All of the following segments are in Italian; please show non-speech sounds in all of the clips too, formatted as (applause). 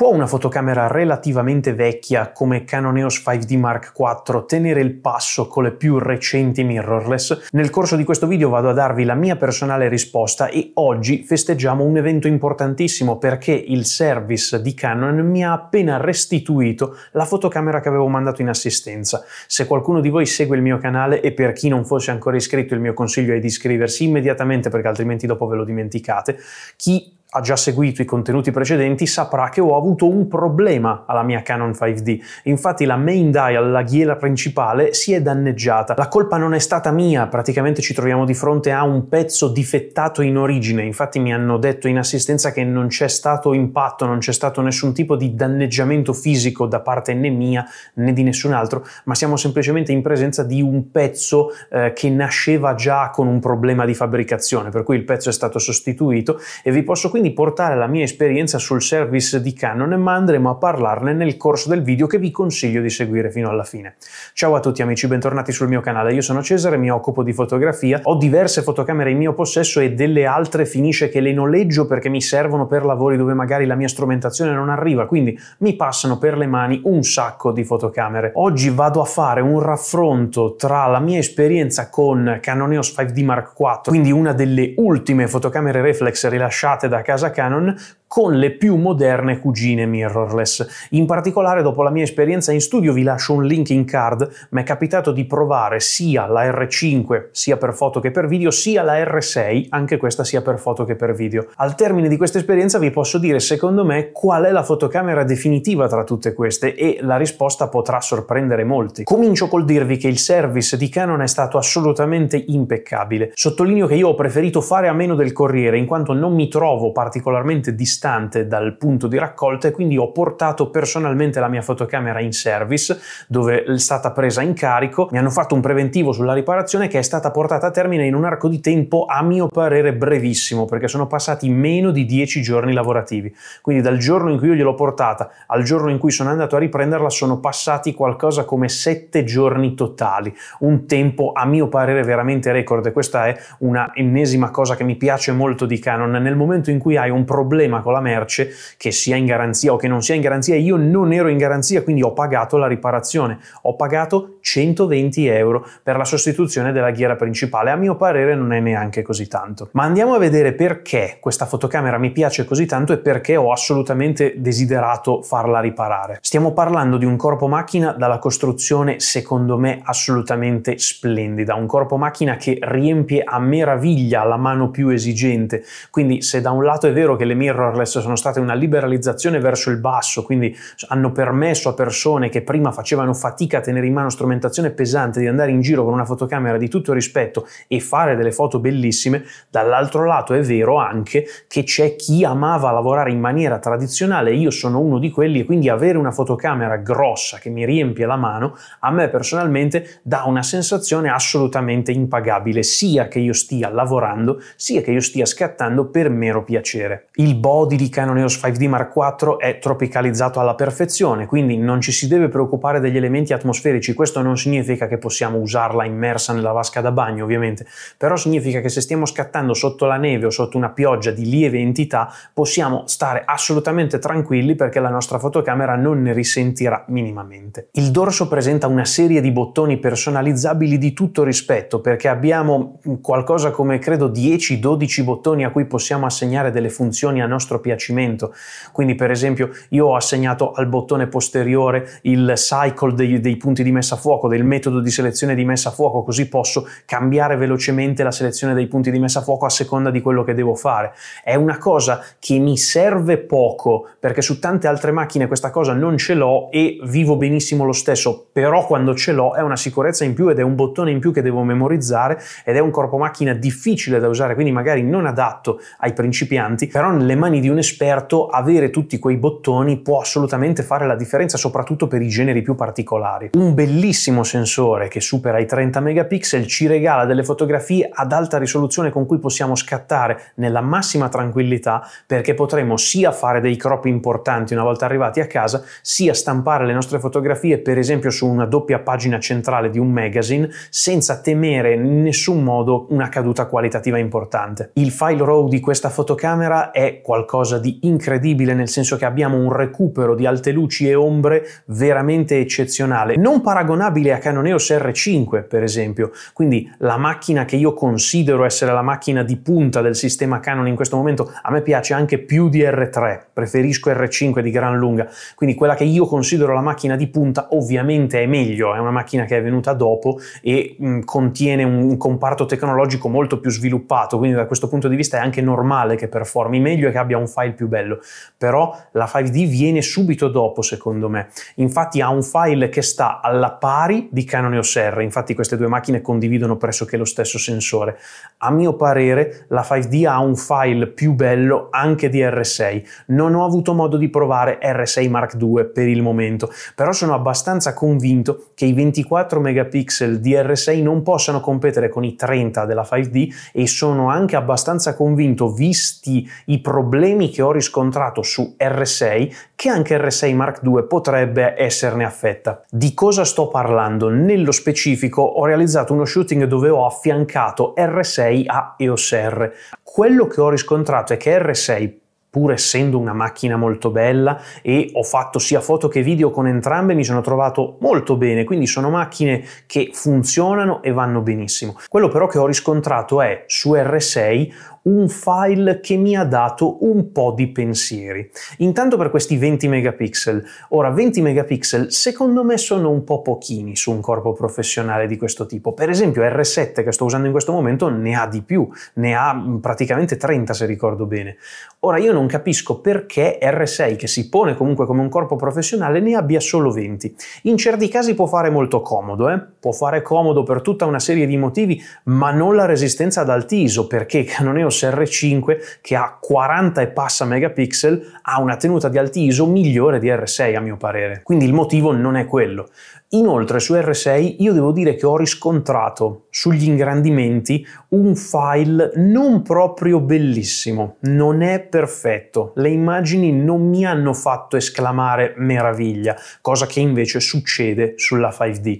Può una fotocamera relativamente vecchia come Canon EOS 5D Mark IV tenere il passo con le più recenti mirrorless? Nel corso di questo video vado a darvi la mia personale risposta e oggi festeggiamo un evento importantissimo perché il service di Canon mi ha appena restituito la fotocamera che avevo mandato in assistenza. Se qualcuno di voi segue il mio canale e per chi non fosse ancora iscritto il mio consiglio è di iscriversi immediatamente perché altrimenti dopo ve lo dimenticate, chi ha già seguito i contenuti precedenti saprà che ho avuto un problema alla mia Canon 5D. Infatti la main dial, la ghiera principale, si è danneggiata. La colpa non è stata mia, praticamente ci troviamo di fronte a un pezzo difettato in origine. Infatti mi hanno detto in assistenza che non c'è stato impatto, non c'è stato nessun tipo di danneggiamento fisico da parte né mia né di nessun altro, ma siamo semplicemente in presenza di un pezzo eh, che nasceva già con un problema di fabbricazione, per cui il pezzo è stato sostituito e vi posso quindi quindi portare la mia esperienza sul service di Canon ma andremo a parlarne nel corso del video che vi consiglio di seguire fino alla fine. Ciao a tutti amici, bentornati sul mio canale, io sono Cesare, mi occupo di fotografia, ho diverse fotocamere in mio possesso e delle altre finisce che le noleggio perché mi servono per lavori dove magari la mia strumentazione non arriva, quindi mi passano per le mani un sacco di fotocamere. Oggi vado a fare un raffronto tra la mia esperienza con Canon EOS 5D Mark IV, quindi una delle ultime fotocamere reflex rilasciate da Canon casa Canon con le più moderne cugine mirrorless. In particolare, dopo la mia esperienza in studio, vi lascio un link in card. Mi è capitato di provare sia la R5, sia per foto che per video, sia la R6, anche questa sia per foto che per video. Al termine di questa esperienza vi posso dire, secondo me, qual è la fotocamera definitiva tra tutte queste e la risposta potrà sorprendere molti. Comincio col dirvi che il service di Canon è stato assolutamente impeccabile. Sottolineo che io ho preferito fare a meno del Corriere in quanto non mi trovo particolarmente distante distante dal punto di raccolta e quindi ho portato personalmente la mia fotocamera in service dove è stata presa in carico, mi hanno fatto un preventivo sulla riparazione che è stata portata a termine in un arco di tempo a mio parere brevissimo perché sono passati meno di 10 giorni lavorativi, quindi dal giorno in cui io gliel'ho portata al giorno in cui sono andato a riprenderla sono passati qualcosa come 7 giorni totali, un tempo a mio parere veramente record e questa è una ennesima cosa che mi piace molto di Canon, nel momento in cui hai un problema con con la merce, che sia in garanzia o che non sia in garanzia, io non ero in garanzia, quindi ho pagato la riparazione, ho pagato 120 euro per la sostituzione della ghiera principale, a mio parere non è neanche così tanto. Ma andiamo a vedere perché questa fotocamera mi piace così tanto e perché ho assolutamente desiderato farla riparare. Stiamo parlando di un corpo macchina dalla costruzione secondo me assolutamente splendida, un corpo macchina che riempie a meraviglia la mano più esigente, quindi se da un lato è vero che le mirror wireless sono state una liberalizzazione verso il basso, quindi hanno permesso a persone che prima facevano fatica a tenere in mano strumentazione pesante di andare in giro con una fotocamera di tutto rispetto e fare delle foto bellissime, dall'altro lato è vero anche che c'è chi amava lavorare in maniera tradizionale, io sono uno di quelli e quindi avere una fotocamera grossa che mi riempie la mano, a me personalmente dà una sensazione assolutamente impagabile, sia che io stia lavorando, sia che io stia scattando per mero piacere. Il body di Canoneos 5D Mark IV è tropicalizzato alla perfezione, quindi non ci si deve preoccupare degli elementi atmosferici. Questo non significa che possiamo usarla immersa nella vasca da bagno, ovviamente, però significa che se stiamo scattando sotto la neve o sotto una pioggia di lieve entità, possiamo stare assolutamente tranquilli perché la nostra fotocamera non ne risentirà minimamente. Il dorso presenta una serie di bottoni personalizzabili di tutto rispetto, perché abbiamo qualcosa come credo 10-12 bottoni a cui possiamo assegnare delle funzioni a nostro nostro piacimento. Quindi per esempio io ho assegnato al bottone posteriore il cycle dei, dei punti di messa a fuoco, del metodo di selezione di messa a fuoco, così posso cambiare velocemente la selezione dei punti di messa a fuoco a seconda di quello che devo fare. È una cosa che mi serve poco perché su tante altre macchine questa cosa non ce l'ho e vivo benissimo lo stesso, però quando ce l'ho è una sicurezza in più ed è un bottone in più che devo memorizzare ed è un corpo macchina difficile da usare, quindi magari non adatto ai principianti, però nelle mani di un esperto, avere tutti quei bottoni può assolutamente fare la differenza, soprattutto per i generi più particolari. Un bellissimo sensore che supera i 30 megapixel ci regala delle fotografie ad alta risoluzione con cui possiamo scattare nella massima tranquillità perché potremo sia fare dei crop importanti una volta arrivati a casa, sia stampare le nostre fotografie per esempio su una doppia pagina centrale di un magazine senza temere in nessun modo una caduta qualitativa importante. Il file RAW di questa fotocamera è qualcosa qualcosa di incredibile, nel senso che abbiamo un recupero di alte luci e ombre veramente eccezionale, non paragonabile a Canon EOS R5 per esempio, quindi la macchina che io considero essere la macchina di punta del sistema Canon in questo momento, a me piace anche più di R3, preferisco R5 di gran lunga, quindi quella che io considero la macchina di punta ovviamente è meglio, è una macchina che è venuta dopo e mh, contiene un, comparto tecnologico molto più sviluppato, quindi da questo punto di vista è anche normale che performi meglio e che abbia un file più bello, però la 5D viene subito dopo secondo me. Infatti ha un file che sta alla pari di Canon EOS R, infatti queste due macchine condividono pressoché lo stesso sensore. A mio parere la 5D ha un file più bello anche di R6. Non ho avuto modo di provare R6 Mark II per il momento, però sono abbastanza convinto che i 24 megapixel di R6 non possano competere con i 30 della 5D e sono anche abbastanza convinto, visti i problemi problemi che ho riscontrato su R6 che anche R6 Mark II potrebbe esserne affetta. Di cosa sto parlando? Nello specifico ho realizzato uno shooting dove ho affiancato R6 a EOS R. Quello che ho riscontrato è che R6 pur essendo una macchina molto bella e ho fatto sia foto che video con entrambe, mi sono trovato molto bene, quindi sono macchine che funzionano e vanno benissimo. Quello però che ho riscontrato è su R6 un file che mi ha dato un po' di pensieri. Intanto per questi 20 megapixel. Ora, 20 megapixel secondo me sono un po' pochini su un corpo professionale di questo tipo. Per esempio R7 che sto usando in questo momento ne ha di più, ne ha mm, praticamente 30 se ricordo bene. Ora, io non capisco perché R6 che si pone comunque come un corpo professionale ne abbia solo 20. In certi casi può fare molto comodo, eh? può fare comodo per tutta una serie di motivi, ma non la resistenza ad alti ISO perché Canoneo (laughs) EOS R5 che ha 40 e passa megapixel ha una tenuta di alti ISO migliore di R6 a mio parere. Quindi il motivo non è quello. Inoltre su R6 io devo dire che ho riscontrato sugli ingrandimenti un file non proprio bellissimo, non è perfetto, le immagini non mi hanno fatto esclamare meraviglia, cosa che invece succede sulla 5D.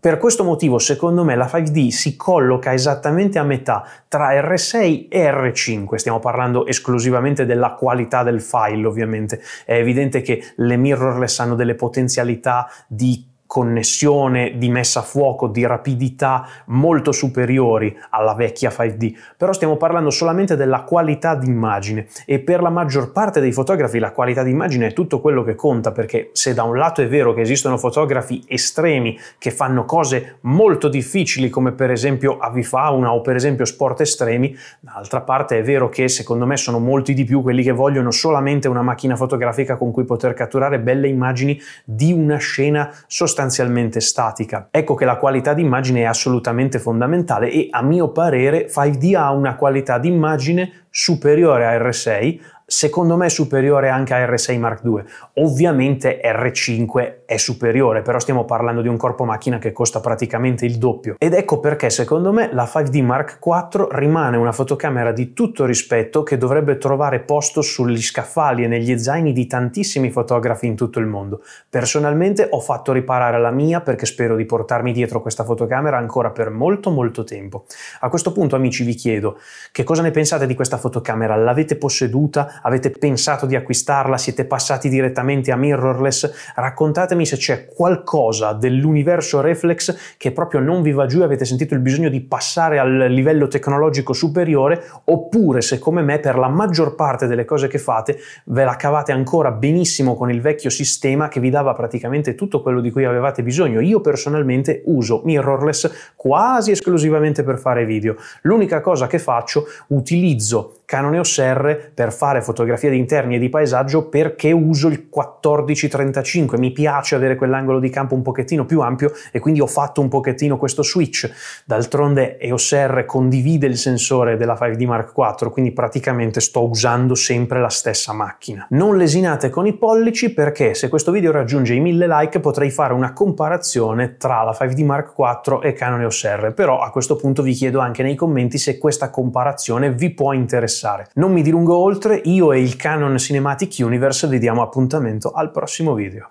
Per questo motivo, secondo me, la 5D si colloca esattamente a metà tra R6 e R5. Stiamo parlando esclusivamente della qualità del file, ovviamente. È evidente che le mirrorless hanno delle potenzialità di connessione, di messa a fuoco, di rapidità molto superiori alla vecchia 5D, però stiamo parlando solamente della qualità d'immagine e per la maggior parte dei fotografi la qualità d'immagine è tutto quello che conta perché se da un lato è vero che esistono fotografi estremi che fanno cose molto difficili come per esempio avifauna o per esempio sport estremi, d'altra parte è vero che secondo me sono molti di più quelli che vogliono solamente una macchina fotografica con cui poter catturare belle immagini di una scena sostanziale sostanzialmente statica. Ecco che la qualità d'immagine è assolutamente fondamentale e a mio parere 5D ha una qualità d'immagine superiore a R6 secondo me è superiore anche a R6 Mark II. Ovviamente R5 è superiore, però stiamo parlando di un corpo macchina che costa praticamente il doppio. Ed ecco perché secondo me la 5D Mark IV rimane una fotocamera di tutto rispetto che dovrebbe trovare posto sugli scaffali e negli zaini di tantissimi fotografi in tutto il mondo. Personalmente ho fatto riparare la mia perché spero di portarmi dietro questa fotocamera ancora per molto molto tempo. A questo punto amici vi chiedo che cosa ne pensate di questa fotocamera? L'avete posseduta? avete pensato di acquistarla, siete passati direttamente a mirrorless, raccontatemi se c'è qualcosa dell'universo reflex che proprio non vi va giù e avete sentito il bisogno di passare al livello tecnologico superiore, oppure se come me per la maggior parte delle cose che fate ve la cavate ancora benissimo con il vecchio sistema che vi dava praticamente tutto quello di cui avevate bisogno. Io personalmente uso mirrorless quasi esclusivamente per fare video. L'unica cosa che faccio, utilizzo Canon EOS R per fare fotografie fotografia di interni e di paesaggio perché uso il 1435. mi piace avere quell'angolo di campo un pochettino più ampio e quindi ho fatto un pochettino questo switch. D'altronde EOS R condivide il sensore della 5D Mark IV, quindi praticamente sto usando sempre la stessa macchina. Non lesinate con i pollici perché se questo video raggiunge i 1000 like potrei fare una comparazione tra la 5D Mark IV e Canon EOS R, però a questo punto vi chiedo anche nei commenti se questa comparazione vi può interessare. Non mi dilungo oltre, io io e il Canon Cinematic Universe vi diamo appuntamento al prossimo video.